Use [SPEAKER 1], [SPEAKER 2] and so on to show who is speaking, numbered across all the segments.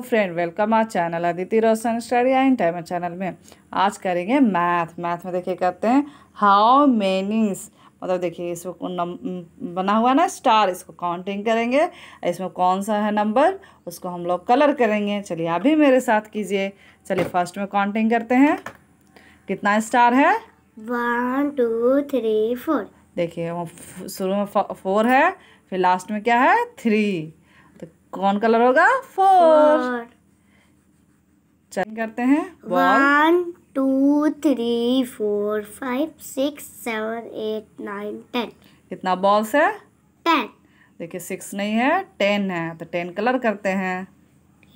[SPEAKER 1] friend welcome our channel Aditi Roshan study and time channel में आज करेंगे मैथ मैथ में देखिए करते हैं हाउ मेनिंग्स मतलब देखिए इसको बना हुआ ना स्टार इसको काउंटिंग करेंगे इसमें कौन सा है नंबर उसको हम लोग कलर करेंगे चलिए आप भी मेरे साथ कीजिए चलिए फर्स्ट में काउंटिंग करते हैं कितना स्टार है वन टू थ्री फोर देखिए शुरू में फोर है फिर लास्ट में क्या है थ्री कौन कलर होगा फोर चेक करते हैं one two three four five six seven eight nine ten कितना बॉल्स है टेन देखिए सिक्स नहीं है टेन है तो टेन कलर करते हैं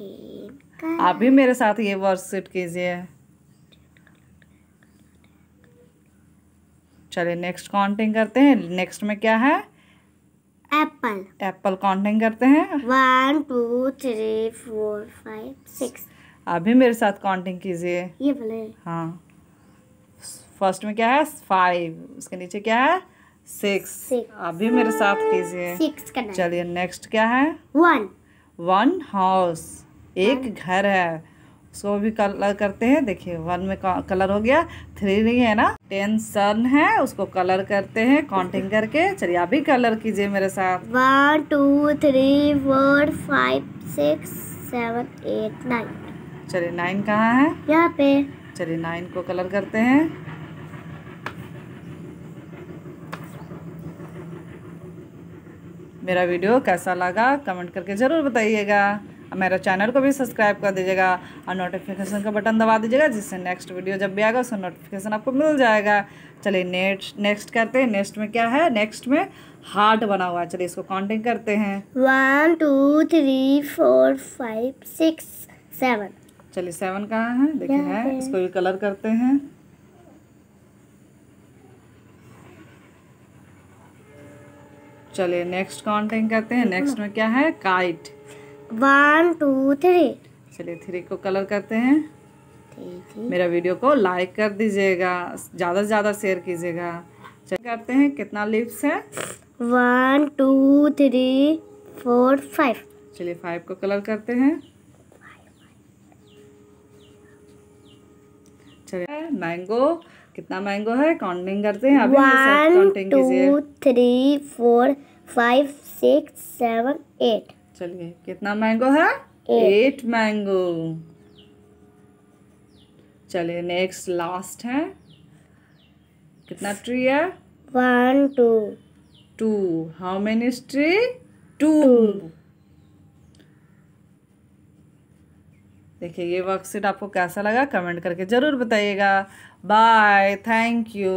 [SPEAKER 1] कर... आप भी मेरे साथ ये वर्ड सेट कीजिए चलिए नेक्स्ट काउंटिंग करते हैं नेक्स्ट में क्या है एप्पल एप्पल काउंटिंग करते हैं one two three four five six अभी मेरे साथ काउंटिंग कीजिए ये हाँ फर्स्ट में क्या है फाइव उसके नीचे क्या है सिक्स अभी मेरे साथ कीजिए सिक्स चलिए नेक्स्ट क्या है वन वन हाउस एक घर है इसको भी कलर करते हैं देखिए वन में कलर हो गया थ्री नहीं है ना टेन सन है उसको कलर करते हैं काउंटिंग करके चलिए आप भी कलर कीजिए मेरे साथ one two three four five six seven eight nine चलिए नाइन कहाँ है यहाँ पे चलिए नाइन को कलर करते हैं मेरा वीडियो कैसा लगा कमेंट करके ज़रूर बताइएगा मेरा चैनल को भी सब्सक्राइब कर दीजिएगा और नोटिफिकेशन का बटन दबा दीजिएगा जिससे नेक्स्ट वीडियो जब भी आएगा उसका नोटिफिकेशन आपको मिल जाएगा चलिए नेक्स्ट नेक्स्ट करते हैं नेक्स्ट में क्या है नेक्स्ट में हार्ट बना हुआ है चलिए इसको काउंटिंग करते हैं one two three four five six seven चलिए सेवन कहाँ है देखिए है इसको भी कलर करते हैं चलिए नेक्स्ट काउंटिंग करते हैं नेक्स्ट में क्या है काइट वन टू थ्री चलिए थ्री को कलर करते हैं मेरा वीडियो को लाइक कर दीजिएगा ज़्यादा से ज़्यादा शेयर कीजिएगा चेक करते हैं कितना लिप्स है one two three four five चलिए फाइव को कलर करते हैं चलिए मैंगो कितना मैंगो है काउंटिंग करते हैं अभी one two three four five six seven eight चलिए कितना मैंगो है एट मैंगो चलिए नेक्स्ट लास्ट है कितना ट्री है one two two how many tree two देखिए ये वर्कशीट आपको कैसा लगा कमेंट करके ज़रूर बताइएगा बाय थैंक यू